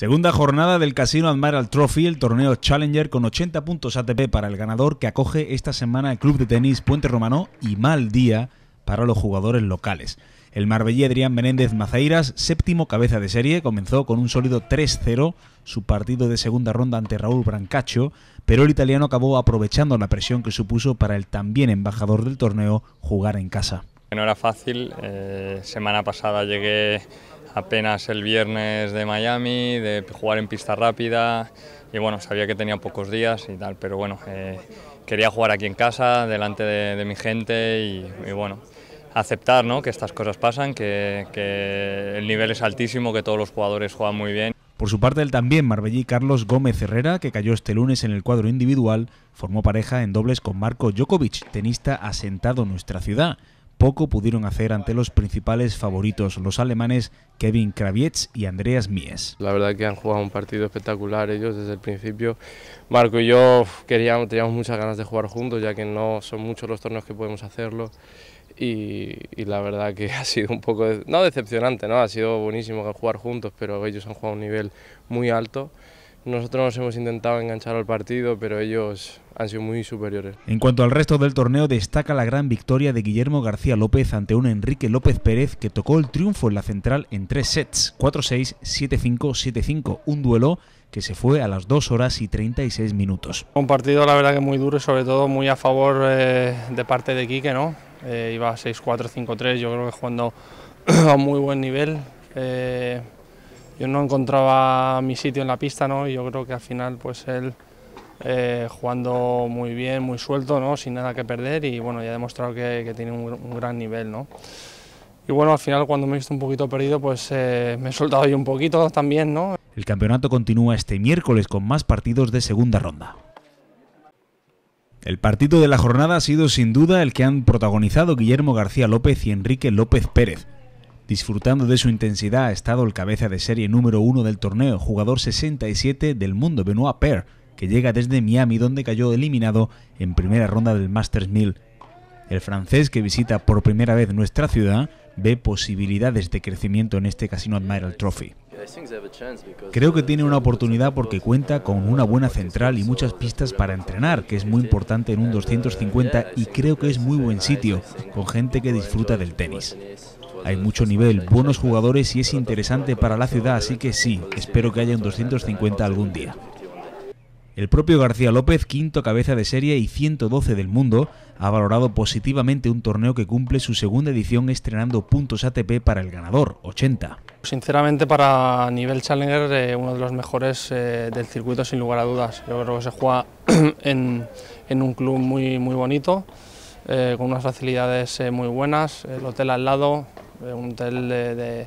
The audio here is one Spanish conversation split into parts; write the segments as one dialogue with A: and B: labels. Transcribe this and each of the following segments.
A: Segunda jornada del Casino Admiral Trophy, el torneo Challenger con 80 puntos ATP para el ganador que acoge esta semana el club de tenis Puente Romano y mal día para los jugadores locales. El marbellí Adrián Menéndez Mazairas, séptimo cabeza de serie, comenzó con un sólido 3-0 su partido de segunda ronda ante Raúl Brancaccio, pero el italiano acabó aprovechando la presión que supuso para el también embajador del torneo jugar en casa.
B: No era fácil, eh, semana pasada llegué apenas el viernes de Miami, de jugar en pista rápida y bueno, sabía que tenía pocos días y tal, pero bueno, eh, quería jugar aquí en casa, delante de, mi gente y, bueno, aceptar que estas cosas pasan, que, que el nivel es altísimo, que todos los jugadores juegan muy bien.
A: Por su parte, el también marbellí Carlos Gómez Herrera, que cayó este lunes en el cuadro individual, formó pareja en dobles con Marco Djokovic, tenista asentado en nuestra ciudad poco pudieron hacer ante los principales favoritos, los alemanes Kevin Kravietz y Andreas Mies.
C: La verdad que han jugado un partido espectacular ellos desde el principio. Marco y yo queríamos, teníamos muchas ganas de jugar juntos, ya que no son muchos los torneos que podemos hacerlo. Y, la verdad que ha sido un poco, no decepcionante, ¿no? ha sido buenísimo jugar juntos, pero ellos han jugado a un nivel muy alto. Nosotros nos hemos intentado enganchar al partido, pero ellos han sido muy superiores.
A: En cuanto al resto del torneo, destaca la gran victoria de Guillermo García López ante un Enrique López Pérez que tocó el triunfo en la central en tres sets, 4-6, 7-5, 7-5, un duelo que se fue a las 2 horas y 36 minutos.
D: Un partido la verdad que muy duro y sobre todo muy a favor eh, de parte de Quique, ¿no? Eh, iba 6-4, 5-3, yo creo que jugando a muy buen nivel. Eh, yo no encontraba mi sitio en la pista, ¿no? Y yo creo que al final, pues él eh, jugando muy bien, muy suelto, ¿no? Sin nada que perder y bueno, ya ha demostrado que, tiene un, gran nivel, Y bueno, al final cuando me he visto un poquito perdido, pues eh, me he soltado yo un poquito
A: también, ¿no? El campeonato continúa este miércoles con más partidos de segunda ronda. El partido de la jornada ha sido sin duda el que han protagonizado Guillermo García López y Enrique López Pérez. Disfrutando de su intensidad ha estado el cabeza de serie número uno del torneo, jugador 67 del mundo, Benoit Paire, que llega desde Miami donde cayó eliminado en primera ronda del Masters 1000. El francés que visita por primera vez nuestra ciudad ve posibilidades de crecimiento en este Casino Admiral Trophy. Creo que tiene una oportunidad porque cuenta con una buena central y muchas pistas para entrenar, que es muy importante en un 250 y creo que es muy buen sitio, con gente que disfruta del tenis. Hay mucho nivel, buenos jugadores y es interesante para la ciudad, así que sí, espero que haya un 250 algún día. El propio García López, quinto cabeza de serie y 112 del mundo, ha valorado positivamente un torneo que cumple su segunda edición estrenando puntos ATP para el ganador, 80.
D: Sinceramente para nivel Challenger eh, uno de los mejores eh, del circuito sin lugar a dudas. Yo creo que se juega en, un club muy, muy bonito, eh, con unas facilidades muy buenas, el hotel al lado, un hotel de,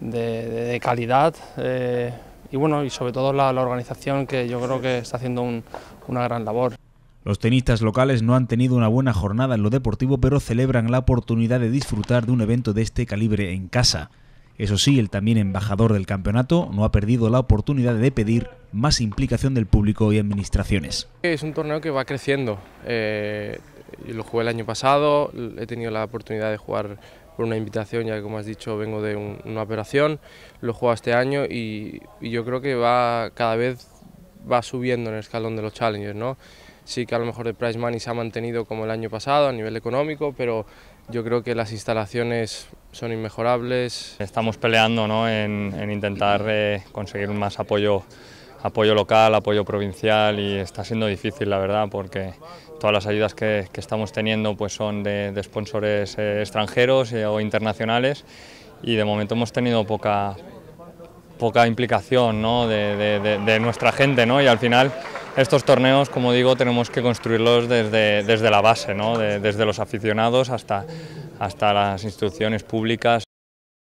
D: de, calidad eh, y bueno, y sobre todo la, organización que yo creo que está haciendo una gran labor.
A: Los tenistas locales no han tenido una buena jornada en lo deportivo, pero celebran la oportunidad de disfrutar de un evento de este calibre en casa. Eso sí, el también embajador del campeonato no ha perdido la oportunidad de pedir más implicación del público y administraciones.
C: Es un torneo que va creciendo. Eh, lo jugué el año pasado, he tenido la oportunidad de jugar por una invitación, ya que como has dicho vengo de una operación, lo juego este año y, yo creo que va cada vez va subiendo en el escalón de los challengers, ¿no? Sí que a lo mejor el price money se ha mantenido como el año pasado a nivel económico, pero yo creo que las
B: instalaciones son inmejorables. Estamos peleando ¿no? en, intentar eh, conseguir más apoyo apoyo local, apoyo provincial y está siendo difícil, la verdad, porque todas las ayudas que, estamos teniendo pues, son de, de sponsores eh, extranjeros eh, o internacionales y de momento hemos tenido poca, poca implicación de, de, nuestra gente ¿no? y al final estos torneos, como digo, tenemos que construirlos desde, desde la base, ¿no? desde los aficionados hasta, hasta las instituciones públicas.